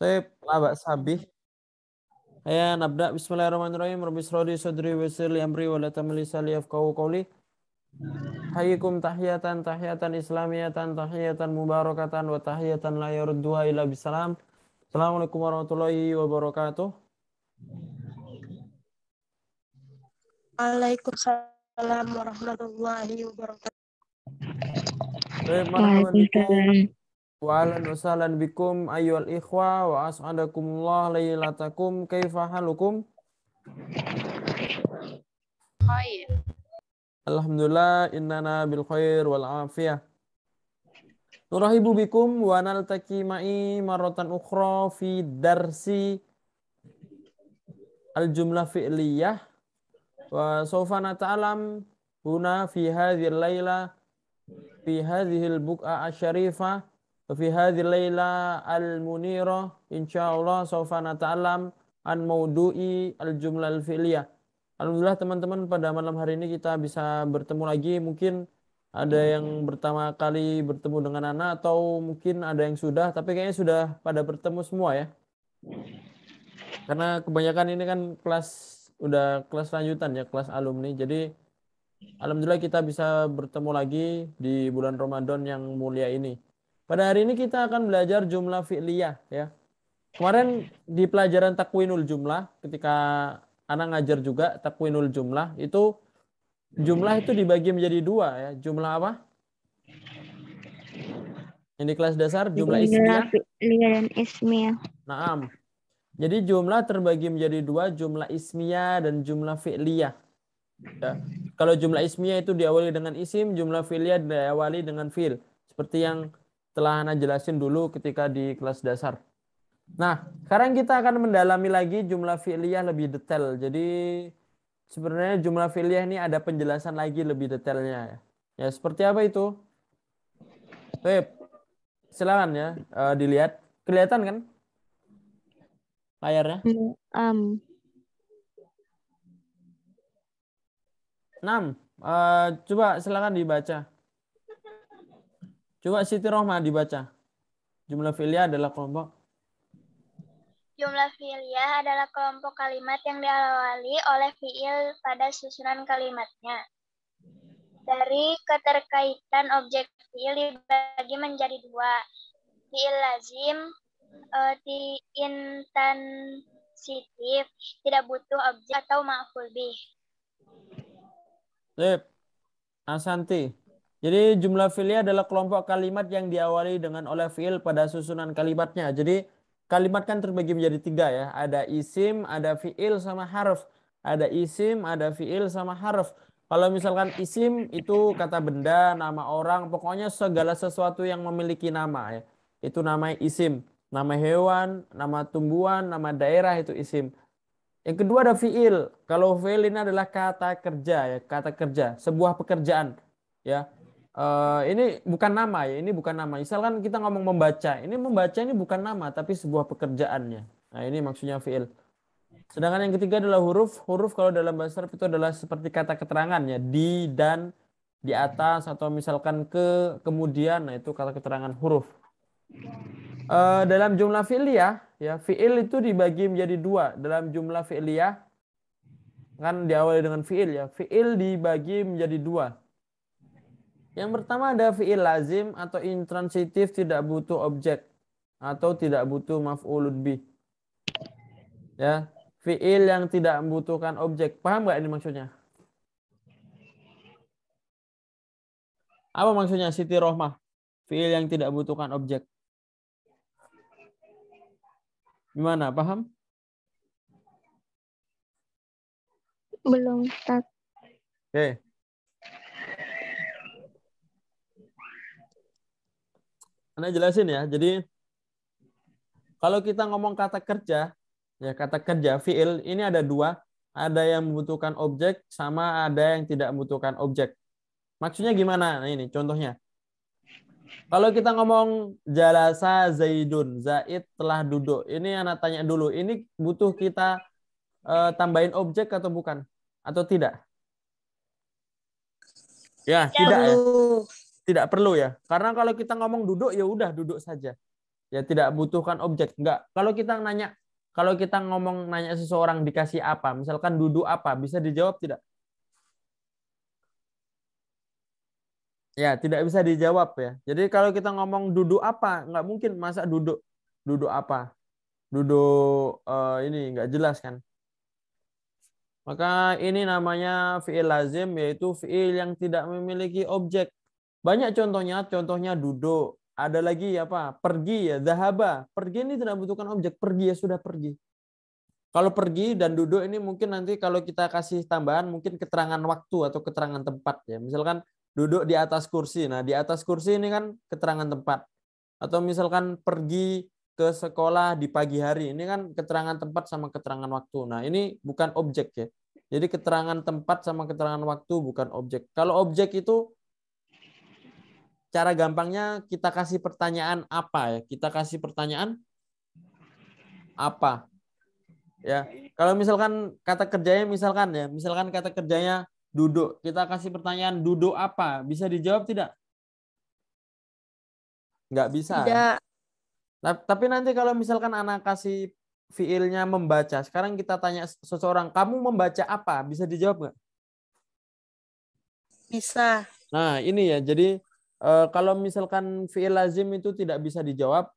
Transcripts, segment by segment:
Baik, laba sabih. Ayah nabda bismillahirrahmanirrahim. Rabbi shrodi sadri wa sirli amri wa la tamli kau kauli qawli. Hayyikum tahiyatan tahiyatan islamiyatan tahiyatan mubarakatan wa tahiyatan la yarduha ila bisalam. Assalamualaikum warahmatullahi wabarakatuh. Waalaikumsalam warahmatullahi wabarakatuh. Waalaikumsalam. Wa warahmatullahi wasalan bikum ayyuhal ikhwa wa as'adakumullah laylatakum kaifa halukum? Khair. Alhamdulillah innana bil khair wal afiyah. Nurahibu bikum wa naltaki ma'i marotan ukhra fi darsi al-jumlah fi'liyah wa sawfa nata'alam huna fi hadhi al layla fi hadhi al buka al-sharifah. وفي هذه الليلة المنيرة إن شاء الله سوف نتعلم عن موضوع الجملة الفعلية Alhamdulillah teman-teman pada malam hari ini kita bisa bertemu lagi mungkin ada yang pertama kali bertemu dengan anak atau mungkin ada yang sudah tapi kayaknya sudah pada bertemu semua ya karena kebanyakan ini kan kelas udah kelas lanjutan ya kelas alumni jadi Alhamdulillah kita bisa bertemu lagi di bulan Ramadan yang mulia ini pada hari ini kita akan belajar jumlah fi'liyah ya. Kemarin di pelajaran takwinul jumlah ketika anak ngajar juga takwinul jumlah itu jumlah itu dibagi menjadi dua ya. Jumlah apa? Yang di kelas dasar jumlah ismiyah. dan ismiyah. Naam. Jadi jumlah terbagi menjadi dua, jumlah ismiyah dan jumlah fi'liyah. Ya. Kalau jumlah ismiyah itu diawali dengan isim, jumlah fi'liyah diawali dengan fi'l. Seperti yang telah ana jelasin dulu ketika di kelas dasar. Nah, sekarang kita akan mendalami lagi jumlah fi'liyah lebih detail. Jadi sebenarnya jumlah fi'liyah ini ada penjelasan lagi lebih detailnya. Ya, seperti apa itu? Sip, silakan ya uh, dilihat. Kelihatan kan layarnya? Hmm, um. Enam. Uh, coba silakan dibaca. Coba Siti Rohma dibaca. Jumlah filia adalah kelompok. Jumlah filia adalah kelompok kalimat yang diawali oleh fiil pada susunan kalimatnya. Dari keterkaitan objek fiil dibagi menjadi dua. Fiil lazim, uh, di intensitif, tidak butuh objek atau ma'ful bih. Sip. Asanti. Jadi jumlah filia adalah kelompok kalimat yang diawali dengan oleh fi'il pada susunan kalimatnya. Jadi kalimat kan terbagi menjadi tiga ya. Ada isim, ada fi'il, sama harf. Ada isim, ada fi'il, sama harf. Kalau misalkan isim itu kata benda, nama orang, pokoknya segala sesuatu yang memiliki nama ya. Itu namanya isim. Nama hewan, nama tumbuhan, nama daerah itu isim. Yang kedua ada fi'il. Kalau fi'il ini adalah kata kerja ya, kata kerja, sebuah pekerjaan ya Uh, ini bukan nama ya, ini bukan nama. Misalkan kita ngomong membaca, ini membaca ini bukan nama tapi sebuah pekerjaannya. Nah, ini maksudnya fiil. Sedangkan yang ketiga adalah huruf. Huruf kalau dalam bahasa Arab itu adalah seperti kata keterangan ya, di dan di atas atau misalkan ke kemudian, nah itu kata keterangan huruf. Uh, dalam jumlah fi'liyah ya, fi'il itu dibagi menjadi dua. Dalam jumlah fi'liyah kan diawali dengan fi'il ya. Fi'il dibagi menjadi dua yang pertama ada fi'il lazim atau intransitif tidak butuh objek atau tidak butuh maf'ulud bih. Ya, fi'il yang tidak membutuhkan objek. Paham nggak ini maksudnya? Apa maksudnya Siti Rohmah? Fi'il yang tidak membutuhkan objek. Gimana? Paham? Belum, Ustaz. Oke. Okay. Anda jelasin ya. Jadi kalau kita ngomong kata kerja, ya kata kerja fiil ini ada dua, ada yang membutuhkan objek sama ada yang tidak membutuhkan objek. Maksudnya gimana? Nah, ini contohnya. Kalau kita ngomong jalasa zaidun, zaid telah duduk. Ini anak tanya dulu, ini butuh kita uh, tambahin objek atau bukan? Atau tidak? Ya, ya tidak ya tidak perlu ya. Karena kalau kita ngomong duduk ya udah duduk saja. Ya tidak butuhkan objek. Enggak. Kalau kita nanya kalau kita ngomong nanya seseorang dikasih apa, misalkan duduk apa, bisa dijawab tidak? Ya, tidak bisa dijawab ya. Jadi kalau kita ngomong duduk apa, nggak mungkin masa duduk duduk apa, duduk uh, ini nggak jelas kan. Maka ini namanya fiil lazim yaitu fiil yang tidak memiliki objek. Banyak contohnya, contohnya duduk. Ada lagi apa? Pergi ya, zahaba. Pergi ini tidak butuhkan objek, pergi ya sudah pergi. Kalau pergi dan duduk ini mungkin nanti kalau kita kasih tambahan mungkin keterangan waktu atau keterangan tempat ya. Misalkan duduk di atas kursi. Nah, di atas kursi ini kan keterangan tempat. Atau misalkan pergi ke sekolah di pagi hari. Ini kan keterangan tempat sama keterangan waktu. Nah, ini bukan objek ya. Jadi keterangan tempat sama keterangan waktu bukan objek. Kalau objek itu cara gampangnya kita kasih pertanyaan apa ya? Kita kasih pertanyaan apa? Ya, kalau misalkan kata kerjanya misalkan ya, misalkan kata kerjanya duduk, kita kasih pertanyaan duduk apa? Bisa dijawab tidak? Nggak bisa. Tidak. Nah, tapi nanti kalau misalkan anak kasih fiilnya membaca, sekarang kita tanya seseorang, kamu membaca apa? Bisa dijawab nggak? Bisa. Nah, ini ya. Jadi e, kalau misalkan fiil lazim itu tidak bisa dijawab,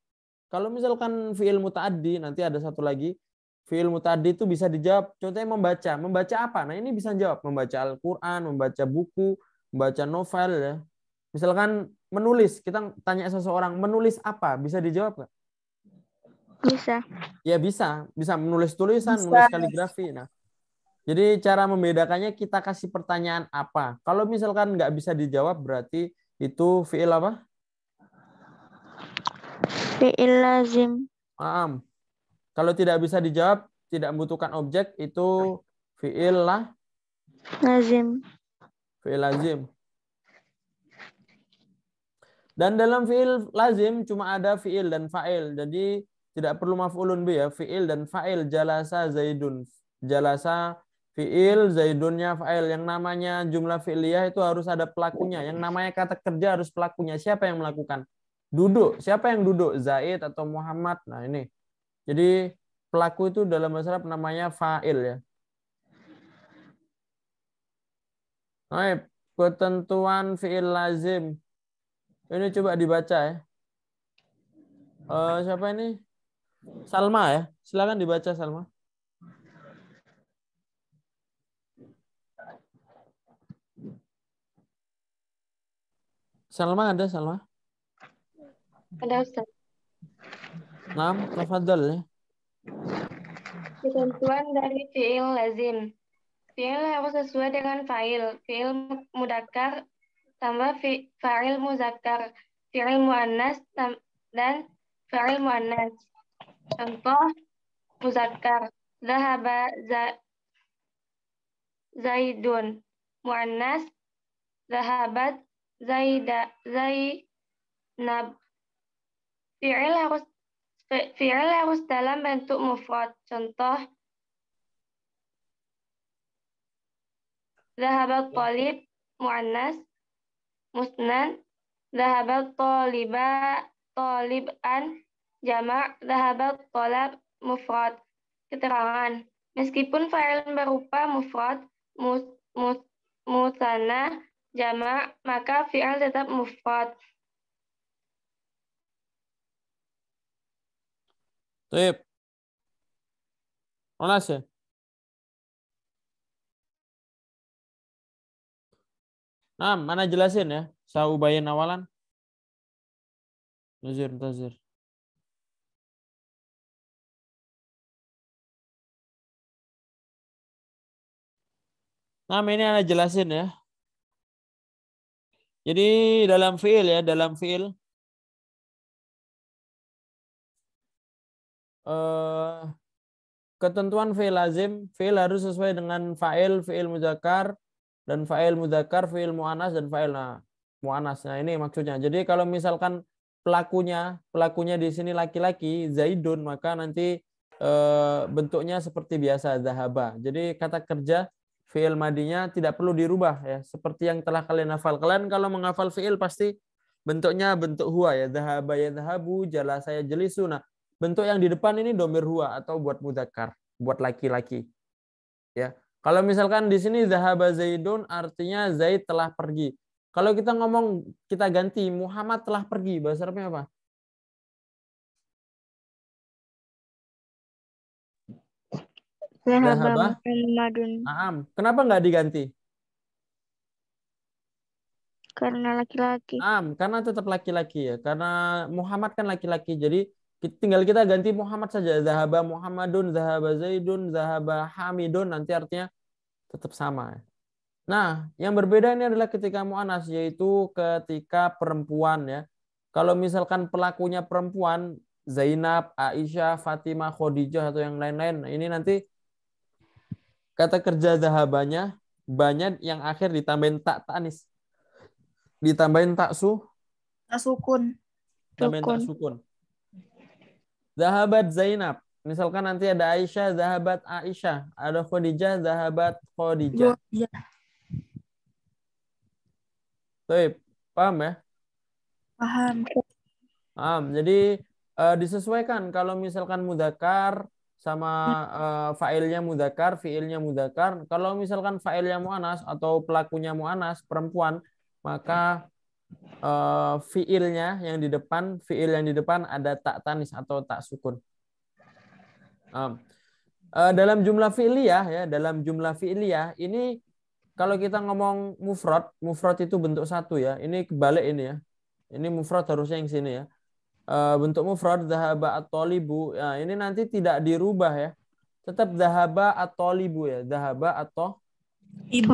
kalau misalkan fiil mutaaddi nanti ada satu lagi fiil mutaaddi itu bisa dijawab. Contohnya membaca, membaca apa? Nah, ini bisa jawab membaca Al-Qur'an, membaca buku, membaca novel ya. Misalkan menulis, kita tanya seseorang menulis apa? Bisa dijawab nggak? Bisa. Ya bisa, bisa menulis tulisan, bisa. menulis kaligrafi. Nah, jadi cara membedakannya kita kasih pertanyaan apa. Kalau misalkan nggak bisa dijawab berarti itu fiil apa? Fiil lazim. Maaf. Kalau tidak bisa dijawab, tidak membutuhkan objek itu fiil lah. Lazim. Fiil lazim. Dan dalam fiil lazim cuma ada fiil dan fa'il. Jadi tidak perlu maf'ulun bi ya, fiil dan fa'il jalasa zaidun. Jalasa Fiil, Zaidunnya fa'il. Yang namanya jumlah fi'liyah itu harus ada pelakunya. Yang namanya kata kerja harus pelakunya. Siapa yang melakukan? Duduk. Siapa yang duduk? Zaid atau Muhammad. Nah ini. Jadi pelaku itu dalam bahasa Arab namanya fa'il ya. Baik, ketentuan fi'il lazim. Ini coba dibaca ya. Uh, siapa ini? Salma ya. Silakan dibaca Salma. Salma ada Salma? Ada Ustaz. Nam, tafadhal ya. Ketentuan dari fiil lazim. Fiil harus sesuai dengan fa'il. Fiil mudakar tambah fi, fa'il muzakkar, fi'il muannas dan fa'il muannas. Contoh muzakkar, zahaba za, zaidun. Muannas, zahabat Zaida Zainab fi'il harus fi'il harus dalam bentuk mufrad. Contoh Zahabat ya. talib muannas musnan Zahabat taliba an jamak Zahabat talab mufrad. Keterangan Meskipun fa'il berupa mufrad mus, mus, musana Jama maka fi'al tetap mufrad. طيب مناسب Nah, mana jelasin ya? Saya ubahin awalan. Nazir, nazir. Nah, ini ada jelasin ya. Jadi dalam fiil ya, dalam fiil eh, ketentuan fiil lazim, fiil harus sesuai dengan fa'il, fiil muzakkar dan fa'il muzakkar, fiil mu'anas dan fa'il nah, mu'anas. Nah, ini maksudnya. Jadi kalau misalkan pelakunya, pelakunya di sini laki-laki, Zaidun, maka nanti e, bentuknya seperti biasa zahaba. Jadi kata kerja fiil madinya tidak perlu dirubah ya seperti yang telah kalian hafal kalian kalau menghafal fiil pasti bentuknya bentuk huwa ya zahaba yadhabu jala saya jelisu nah bentuk yang di depan ini domir huwa atau buat mudakar buat laki-laki ya kalau misalkan di sini zahaba zaidun artinya zaid telah pergi kalau kita ngomong kita ganti Muhammad telah pergi bahasa Arabnya apa Zahaba Naam. Kenapa nggak diganti? Karena laki-laki. Naam, karena tetap laki-laki ya. Karena Muhammad kan laki-laki. Jadi tinggal kita ganti Muhammad saja. Zahaba Muhammadun, Zahaba Zaidun, Zahaba Hamidun. Nanti artinya tetap sama. Ya. Nah, yang berbeda ini adalah ketika mu'anas, yaitu ketika perempuan ya. Kalau misalkan pelakunya perempuan, Zainab, Aisyah, Fatimah, Khadijah, atau yang lain-lain. Nah ini nanti Kata kerja zahabanya banyak yang akhir ditambahin tak tanis. Ditambahin tak su tak sukun. Ditambahin tak sukun. Zahabat Zainab. Misalkan nanti ada Aisyah, zahabat Aisyah. Ada Khadijah, zahabat Khadijah. Iya. Taip, paham ya? Paham. Paham. Jadi uh, disesuaikan kalau misalkan mudakar sama uh, failnya mudakar, fiilnya mudakar. Kalau misalkan failnya mu'anas atau pelakunya mu'anas, perempuan, maka uh, fiilnya yang di depan, fiil yang di depan ada tak tanis atau tak sukun. Um, uh, dalam jumlah fi'liyah ya, dalam jumlah fi'liyah ini kalau kita ngomong mufrad, mufrad itu bentuk satu ya. Ini kebalik ini ya. Ini mufrad harusnya yang sini ya. Eh, bentuk mufrad dahaba at-talibu. Nah, ini nanti tidak dirubah ya. Tetap dahaba atau libu ya. Dahaba atau ibu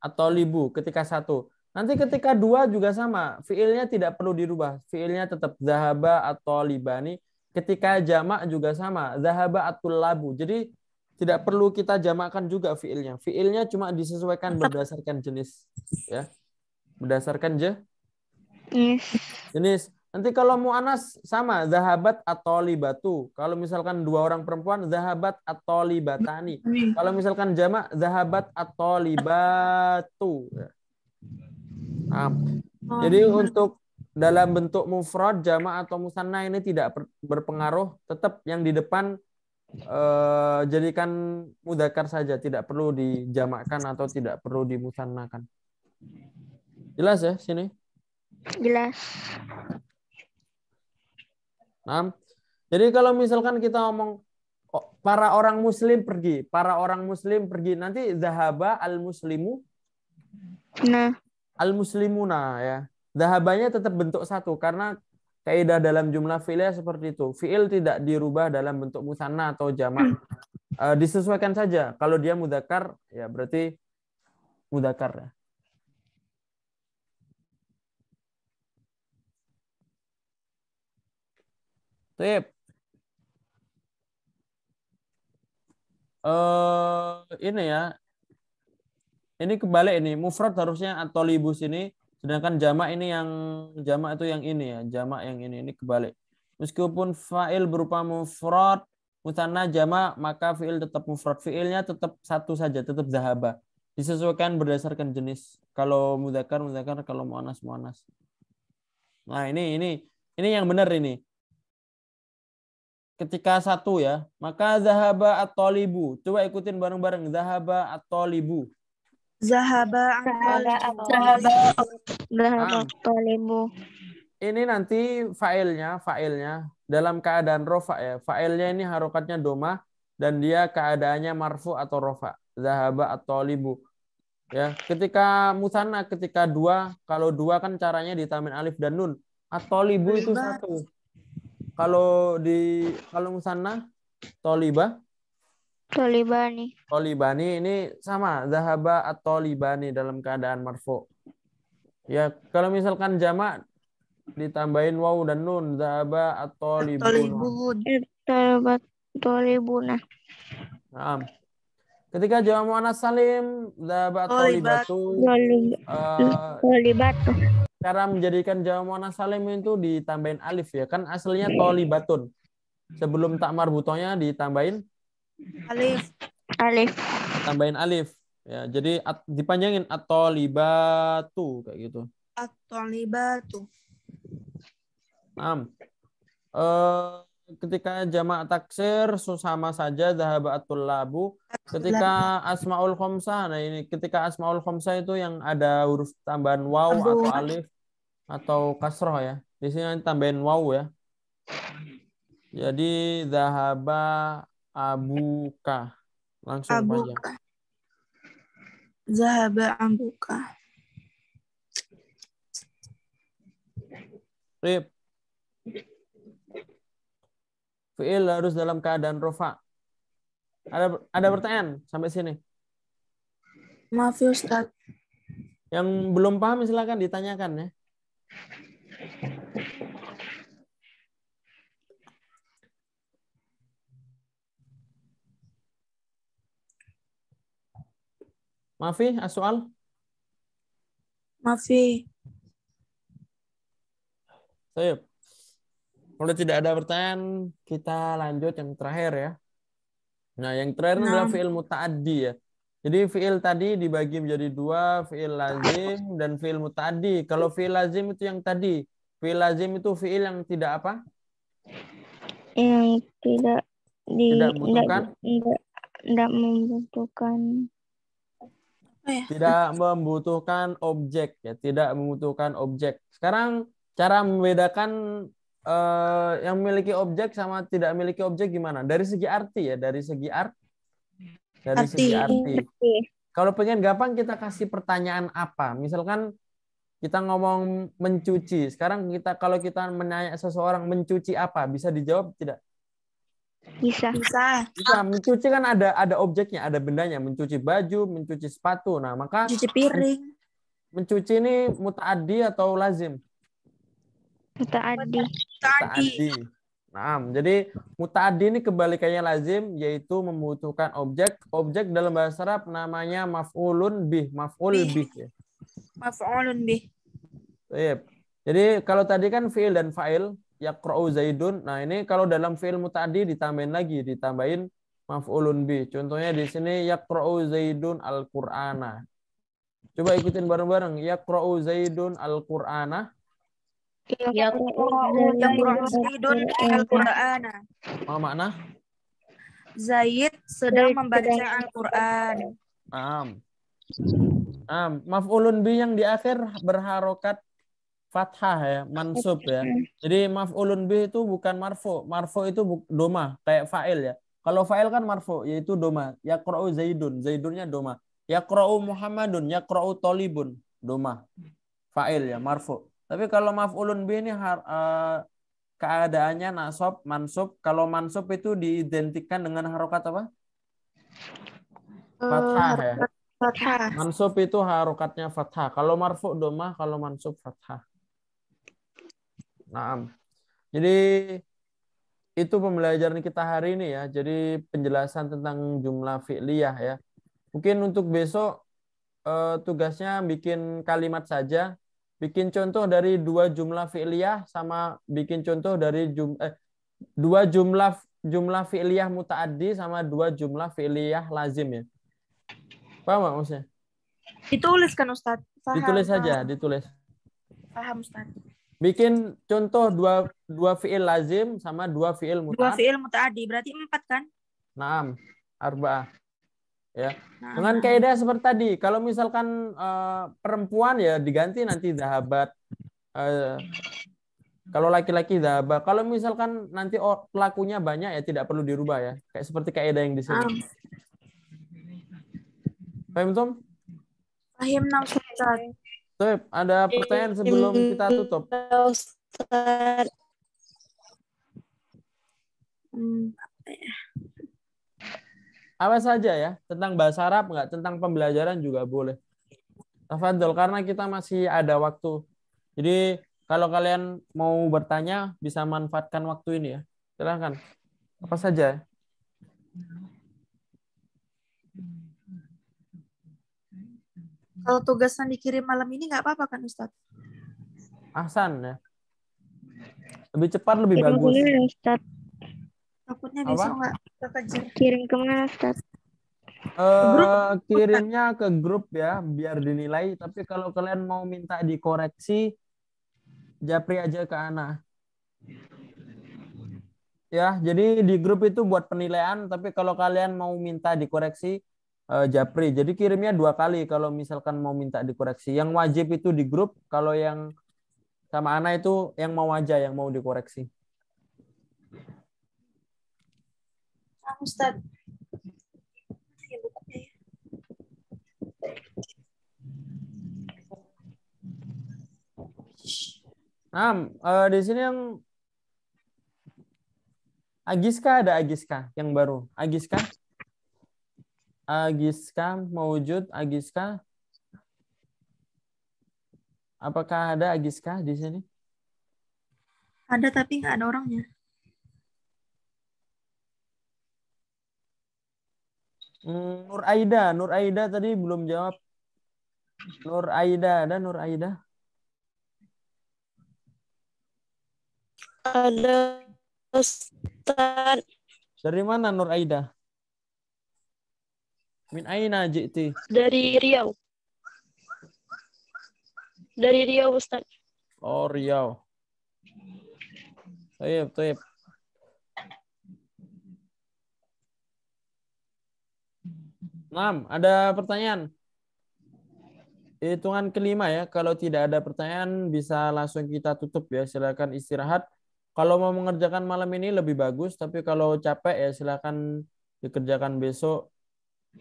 atau libu ketika satu. Nanti ketika dua juga sama, fiilnya tidak perlu dirubah. Fiilnya tetap dahaba atau libani. Ketika jamak juga sama, dahaba atau labu. Jadi tidak perlu kita jamakkan juga fiilnya. Fiilnya cuma disesuaikan berdasarkan jenis, ya. Berdasarkan je. Jenis. Jenis. Nanti kalau mu'anas sama, zahabat atau libatu. Kalau misalkan dua orang perempuan, zahabat atau libatani. Hmm. Kalau misalkan jamak, zahabat atau libatu. Nah, oh, jadi iya. untuk dalam bentuk mufrad, jamak atau musanna ini tidak berpengaruh. Tetap yang di depan eh, jadikan mudakar saja, tidak perlu dijamakkan atau tidak perlu dimusannakan. Jelas ya sini? Jelas. Nah, jadi kalau misalkan kita ngomong oh, para orang muslim pergi, para orang muslim pergi, nanti zahaba al-muslimu nah al-muslimuna ya. Zahabanya tetap bentuk satu karena kaidah dalam jumlah fi'ilnya seperti itu. Fi'il tidak dirubah dalam bentuk musanna atau jamak. Hmm. Eh, disesuaikan saja. Kalau dia mudakar ya berarti mudakar ya. Tip. Uh, ini ya. Ini kebalik ini. Mufrad harusnya atau libus ini. Sedangkan jamak ini yang jamak itu yang ini ya. Jamak yang ini. Ini kebalik. Meskipun fa'il berupa mufrad, mutanah jamak, maka fi'il tetap mufrad. Fi'ilnya tetap satu saja, tetap zahaba. Disesuaikan berdasarkan jenis. Kalau mudakar, mudakar. Kalau mu'anas, mu'anas. Nah ini ini ini yang benar ini ketika satu ya, maka zahaba atau libu Coba ikutin bareng-bareng zahaba atau libu Zahaba at libu ah. Ini nanti failnya, failnya dalam keadaan rofa ya. Failnya ini harokatnya doma dan dia keadaannya marfu atau rofa. Zahaba at libu Ya, ketika musana ketika dua, kalau dua kan caranya ditamin alif dan nun. atau libu itu satu kalau di kalung sana, toliba tolibani tolibani ini sama zahaba atau tolibani dalam keadaan marfu ya kalau misalkan jamak ditambahin wau dan nun zahaba atau libuna nah. ketika jamak muannats salim zahaba atau libatu eh, tolibatu cara menjadikan jamuana salim itu ditambahin alif ya kan aslinya hmm. tolibatun. Sebelum takmar butonya ditambahin alif. Alif. Tambahin alif. Ya, jadi at, dipanjangin atau libatu kayak gitu. Atau libatu. Am ketika jamak taksir sama saja dahabatul labu ketika asmaul khomsa nah ini ketika asmaul khomsa itu yang ada huruf tambahan waw atau alif atau kasroh ya di sini tambahin waw ya jadi dahaba abuka langsung abuka. aja zahaba abuka Rip. Fi'il harus dalam keadaan rofa. Ada ada hmm. pertanyaan sampai sini? Maaf ya, Ustaz. Yang belum paham silakan ditanyakan ya. Mafi, soal? Mafi. Sayap. Kalau tidak ada pertanyaan, kita lanjut yang terakhir ya. Nah, yang terakhir nah. adalah fi'il muta'addi ya. Jadi fi'il tadi dibagi menjadi dua, fi'il lazim dan fi'il muta'addi. Kalau fi'il lazim itu yang tadi. Fi'il lazim itu fi'il yang tidak apa? Yang tidak di, tidak membutuhkan? Tidak, tidak membutuhkan oh, ya. tidak membutuhkan objek ya tidak membutuhkan objek sekarang cara membedakan uh, yang memiliki objek sama tidak memiliki objek gimana? Dari segi arti ya, dari segi art, dari arti. segi arti. Kalau pengen gampang kita kasih pertanyaan apa? Misalkan kita ngomong mencuci. Sekarang kita kalau kita menanya seseorang mencuci apa, bisa dijawab tidak? Bisa. Bisa. Bisa. Mencuci kan ada ada objeknya, ada bendanya. Mencuci baju, mencuci sepatu. Nah maka. Cuci piring. Mencuci ini adi atau lazim? adi Mutadi. Nah, jadi mutadi ini kebalikannya lazim yaitu membutuhkan objek. Objek dalam bahasa Arab namanya maf'ulun bih, maf'ul bih. bih. Ya. Maf'ulun bih. Yep. Iya. Jadi kalau tadi kan fi'il dan fa'il yaqra'u zaidun. Nah, ini kalau dalam fi'il mutadi ditambahin lagi, ditambahin maf'ulun bih. Contohnya di sini yaqra'u zaidun al-Qur'ana. Coba ikutin bareng-bareng. Yaqra'u zaidun al-Qur'ana. Iya, ya Zaidun oh, oh, iya, iya. al-Qur'an. Apa makna? Zaid sedang membaca Al-Qur'an. Am. Am. Maf'ulun bi yang di akhir berharokat fathah ya, mansub ya. Jadi maf'ulun bi itu bukan marfu. Marfu itu doma, kayak fa'il ya. Kalau fa'il kan marfu, yaitu doma. Yaqra'u Zaidun, Zaidunnya doma. Yaqra'u Muhammadun, yaqra'u Tolibun, doma. Fa'il ya, marfu. Tapi kalau maaf ulun bi ini har, uh, keadaannya nasab, mansub. Kalau mansub itu diidentikan dengan harokat apa? Eh, fathah ya. Fathah. Mansub itu harokatnya fathah. Kalau marfu domah, kalau mansub fathah. Nah, Jadi itu pembelajaran kita hari ini ya. Jadi penjelasan tentang jumlah fi'liyah ya. Mungkin untuk besok eh, tugasnya bikin kalimat saja bikin contoh dari dua jumlah fi'liyah sama bikin contoh dari jum, eh, dua jumlah jumlah fi'liyah mutaaddi sama dua jumlah fi'liyah lazim ya. apa maksudnya? Ditulis kan Ustaz. Faham, ditulis saja, ditulis. Paham Ustaz. Bikin contoh dua dua fi'il lazim sama dua fi'il mutaaddi. Dua fi'il mutaaddi berarti empat kan? Naam, arba'ah ya nah. dengan kaidah seperti tadi kalau misalkan uh, perempuan ya diganti nanti dahabat uh, kalau laki-laki dahabat kalau misalkan nanti pelakunya banyak ya tidak perlu dirubah ya kayak seperti kaidah yang di sini um. Fahim Tom? Fahim Tuh, ada pertanyaan sebelum kita tutup. Hmm, ya? apa saja ya tentang bahasa Arab nggak tentang pembelajaran juga boleh Tafadol karena kita masih ada waktu jadi kalau kalian mau bertanya bisa manfaatkan waktu ini ya silahkan apa saja ya kalau tugasan dikirim malam ini nggak apa-apa kan Ustadz? Ahsan ya lebih cepat lebih iya, bagus. ya, bisa nggak kirim Kirim kemana, Ustaz? Uh, kirimnya ke grup ya biar dinilai tapi kalau kalian mau minta dikoreksi japri aja ke Ana ya jadi di grup itu buat penilaian tapi kalau kalian mau minta dikoreksi uh, japri jadi kirimnya dua kali kalau misalkan mau minta dikoreksi yang wajib itu di grup kalau yang sama Ana itu yang mau aja yang mau dikoreksi Ustaz. Ya, Nah, uh, di sini yang Agiska ada Agiska yang baru. Agiska? Agiska mewujud Agiska. Apakah ada Agiska di sini? Ada tapi nggak ada orangnya. Hmm, Nur Aida, Nur Aida tadi belum jawab. Nur Aida, ada Nur Aida? Ada Ustaz. Dari mana Nur Aida? Min aina Jiti. Dari Riau. Dari Riau Ustaz. Oh, Riau. Taib, ya. Nah, ada pertanyaan. Hitungan kelima ya. Kalau tidak ada pertanyaan, bisa langsung kita tutup ya. Silakan istirahat. Kalau mau mengerjakan malam ini lebih bagus, tapi kalau capek ya silakan dikerjakan besok.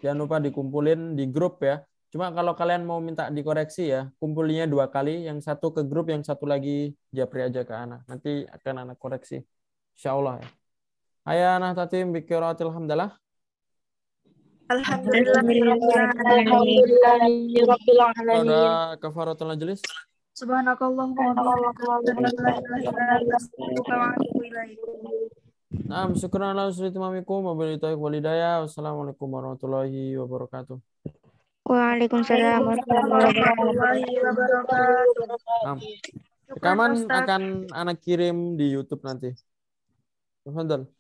Jangan lupa dikumpulin di grup ya. Cuma kalau kalian mau minta dikoreksi ya, kumpulnya dua kali. Yang satu ke grup, yang satu lagi japri aja ke anak Nanti akan anak koreksi. Insya Allah ya. Ayah anak tatim bikiratil hamdalah. Alhamdulillah. Nah, syukur warahmatullahi wabarakatuh. Waalaikumsalam warahmatullahi wabarakatuh. rekaman akan anak kirim di YouTube nanti. Tafadhol.